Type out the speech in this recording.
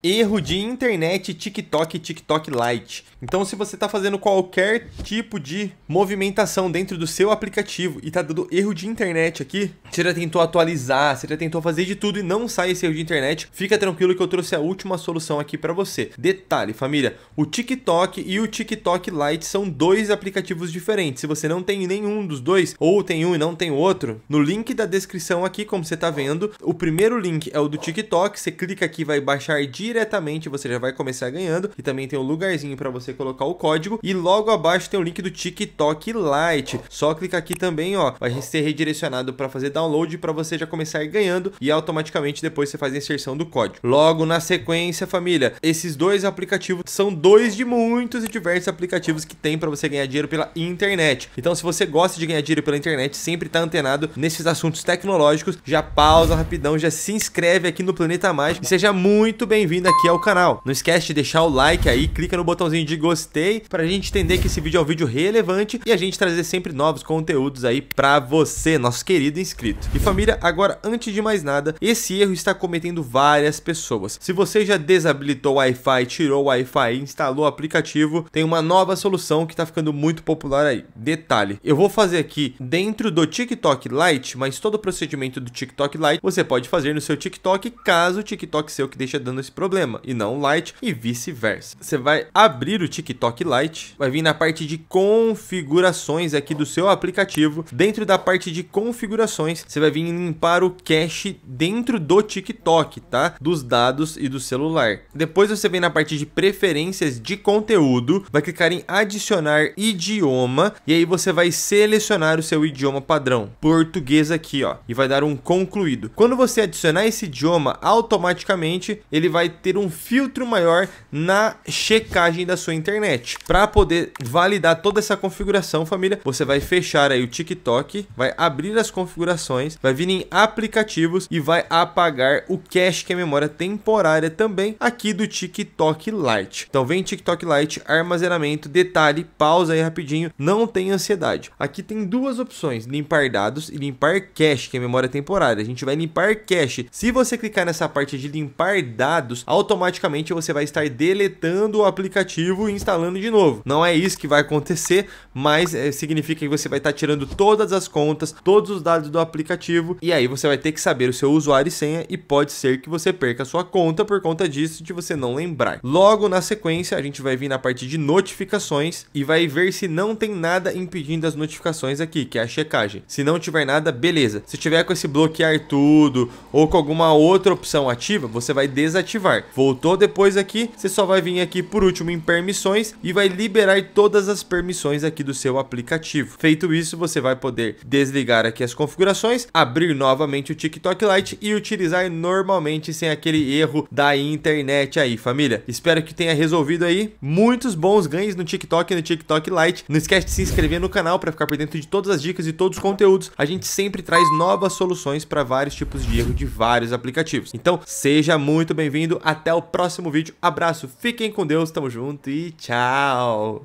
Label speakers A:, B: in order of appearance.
A: Erro de internet TikTok TikTok Lite. Então, se você está fazendo qualquer tipo de movimentação dentro do seu aplicativo e está dando erro de internet aqui, você já tentou atualizar, você já tentou fazer de tudo e não sai esse erro de internet, fica tranquilo que eu trouxe a última solução aqui para você. Detalhe, família, o TikTok e o TikTok Lite são dois aplicativos diferentes. Se você não tem nenhum dos dois, ou tem um e não tem outro, no link da descrição aqui, como você está vendo, o primeiro link é o do TikTok, você clica aqui vai baixar de diretamente, você já vai começar ganhando. E também tem um lugarzinho para você colocar o código. E logo abaixo tem o link do TikTok Lite. Só clicar aqui também, ó, vai ser redirecionado para fazer download para você já começar ganhando e automaticamente depois você faz a inserção do código. Logo na sequência, família, esses dois aplicativos são dois de muitos e diversos aplicativos que tem para você ganhar dinheiro pela internet. Então, se você gosta de ganhar dinheiro pela internet, sempre tá antenado nesses assuntos tecnológicos, já pausa rapidão, já se inscreve aqui no Planeta Mágico e seja muito bem-vindo bem-vindo aqui ao canal. Não esquece de deixar o like aí, clica no botãozinho de gostei pra gente entender que esse vídeo é um vídeo relevante e a gente trazer sempre novos conteúdos aí pra você, nosso querido inscrito. E família, agora antes de mais nada, esse erro está cometendo várias pessoas. Se você já desabilitou o Wi-Fi, tirou o Wi-Fi, instalou o aplicativo, tem uma nova solução que tá ficando muito popular aí. Detalhe, eu vou fazer aqui dentro do TikTok Lite, mas todo o procedimento do TikTok Lite você pode fazer no seu TikTok, caso o TikTok seu que deixa dando esse problema problema, e não Lite e vice-versa. Você vai abrir o TikTok Lite, vai vir na parte de configurações aqui do seu aplicativo. Dentro da parte de configurações, você vai vir limpar o cache dentro do TikTok, tá? Dos dados e do celular. Depois você vem na parte de preferências de conteúdo, vai clicar em adicionar idioma e aí você vai selecionar o seu idioma padrão, português aqui, ó, e vai dar um concluído. Quando você adicionar esse idioma, automaticamente ele vai ter um filtro maior na checagem da sua internet. Para poder validar toda essa configuração, família, você vai fechar aí o TikTok, vai abrir as configurações, vai vir em aplicativos e vai apagar o cache, que é memória temporária também, aqui do TikTok Lite. Então vem TikTok Lite, armazenamento, detalhe, pausa aí rapidinho, não tem ansiedade. Aqui tem duas opções, limpar dados e limpar cache, que é memória temporária. A gente vai limpar cache. Se você clicar nessa parte de limpar dados, automaticamente você vai estar deletando o aplicativo e instalando de novo. Não é isso que vai acontecer, mas é, significa que você vai estar tirando todas as contas, todos os dados do aplicativo e aí você vai ter que saber o seu usuário e senha e pode ser que você perca a sua conta por conta disso de você não lembrar. Logo na sequência, a gente vai vir na parte de notificações e vai ver se não tem nada impedindo as notificações aqui, que é a checagem. Se não tiver nada, beleza. Se tiver com esse bloquear tudo ou com alguma outra opção ativa, você vai desativar lugar. Voltou depois aqui, você só vai vir aqui por último em permissões e vai liberar todas as permissões aqui do seu aplicativo. Feito isso, você vai poder desligar aqui as configurações, abrir novamente o TikTok Lite e utilizar normalmente sem aquele erro da internet aí, família. Espero que tenha resolvido aí muitos bons ganhos no TikTok e no TikTok Lite. Não esquece de se inscrever no canal para ficar por dentro de todas as dicas e todos os conteúdos. A gente sempre traz novas soluções para vários tipos de erro de vários aplicativos. Então, seja muito bem-vindo até o próximo vídeo. Abraço, fiquem com Deus, tamo junto e tchau!